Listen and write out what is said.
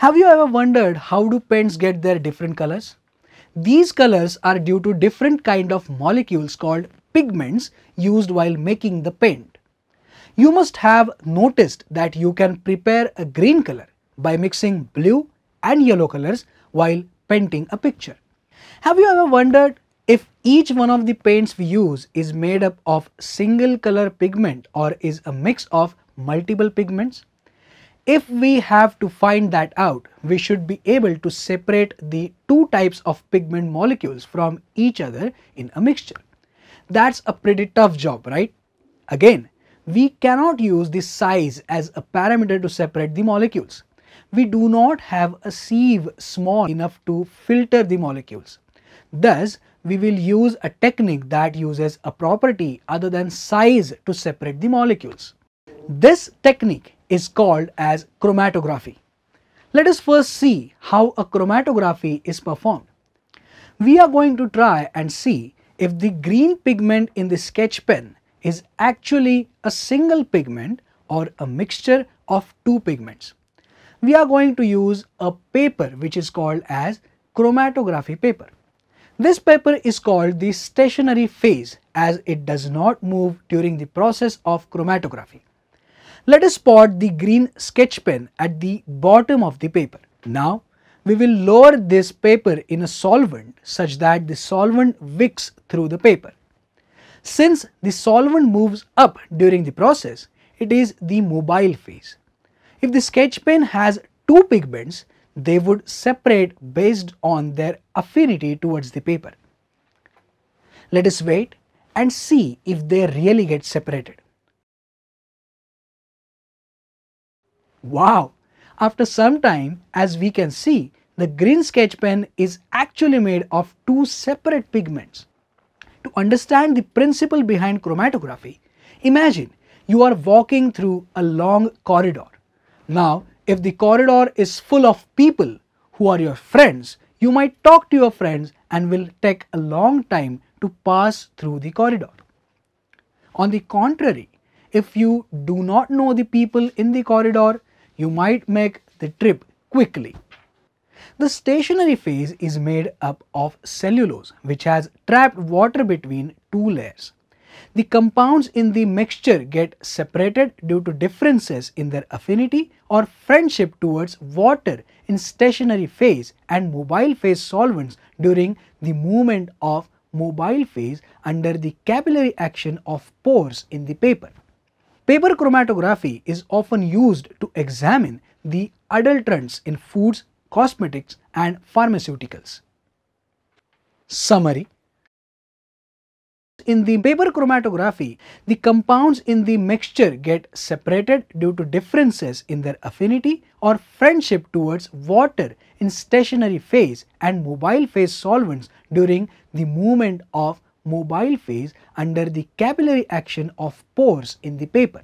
Have you ever wondered how do paints get their different colors? These colors are due to different kind of molecules called pigments used while making the paint. You must have noticed that you can prepare a green color by mixing blue and yellow colors while painting a picture. Have you ever wondered if each one of the paints we use is made up of single color pigment or is a mix of multiple pigments? If we have to find that out, we should be able to separate the two types of pigment molecules from each other in a mixture. That's a pretty tough job, right? Again, we cannot use the size as a parameter to separate the molecules. We do not have a sieve small enough to filter the molecules. Thus, we will use a technique that uses a property other than size to separate the molecules. This technique is called as chromatography. Let us first see how a chromatography is performed. We are going to try and see if the green pigment in the sketch pen is actually a single pigment or a mixture of two pigments. We are going to use a paper which is called as chromatography paper. This paper is called the stationary phase as it does not move during the process of chromatography. Let us spot the green sketch pen at the bottom of the paper. Now, we will lower this paper in a solvent such that the solvent wicks through the paper. Since the solvent moves up during the process, it is the mobile phase. If the sketch pen has two pigments, they would separate based on their affinity towards the paper. Let us wait and see if they really get separated. Wow! After some time, as we can see, the green sketch pen is actually made of two separate pigments. To understand the principle behind chromatography, imagine you are walking through a long corridor. Now, if the corridor is full of people who are your friends, you might talk to your friends and will take a long time to pass through the corridor. On the contrary, if you do not know the people in the corridor, you might make the trip quickly. The stationary phase is made up of cellulose which has trapped water between two layers. The compounds in the mixture get separated due to differences in their affinity or friendship towards water in stationary phase and mobile phase solvents during the movement of mobile phase under the capillary action of pores in the paper. Paper chromatography is often used to examine the adulterants in foods, cosmetics and pharmaceuticals. Summary in the paper chromatography, the compounds in the mixture get separated due to differences in their affinity or friendship towards water in stationary phase and mobile phase solvents during the movement of mobile phase under the capillary action of pores in the paper.